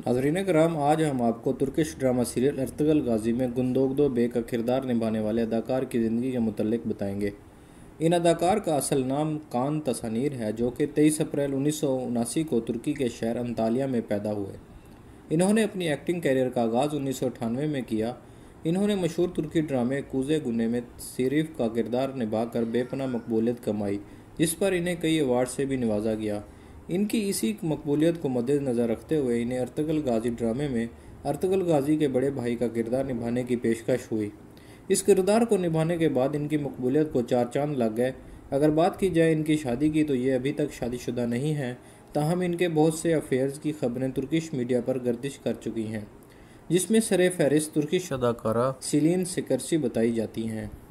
नाजरीन कराम आज हम आपको Turkish drama serial Ertugrul Ghazi में गुंदोगदो बे का किरदार निभाने वाले अदाकार की ज़िंदगी के मतलब बताएंगे इन अदाकार का असल नाम कान तसानीर है जो कि 23 अप्रैल उन्नीस को तुर्की के शहर अंतालिया में पैदा हुए इन्होंने अपनी एक्टिंग कैरियर का आगाज़ उन्नीस में किया इन्होंने मशहूर तुर्की ड्रामे कूजे गुने में सीरीफ का किरदार निभाकर बेपना मकबूलियत कमाई जिस पर इन्हें कई अवार्ड से भी नवाजा गया इनकी इसी मकबूलियत को मद्देनज़र रखते हुए इन्हें अर्तगल गाजी ड्रामे में अर्तगल गाजी के बड़े भाई का किरदार निभाने की पेशकश हुई इस किरदार को निभाने के बाद इनकी मकबूलियत को चार चांद लग गए अगर बात की जाए इनकी शादी की तो ये अभी तक शादीशुदा नहीं हैं ताहम इनके बहुत से अफेयर्स की खबरें तुर्किश मीडिया पर गर्दिश कर चुकी हैं जिसमें सर फहरिस्त तुर्किश अदाकारा सिलीन सिकरसी बताई जाती हैं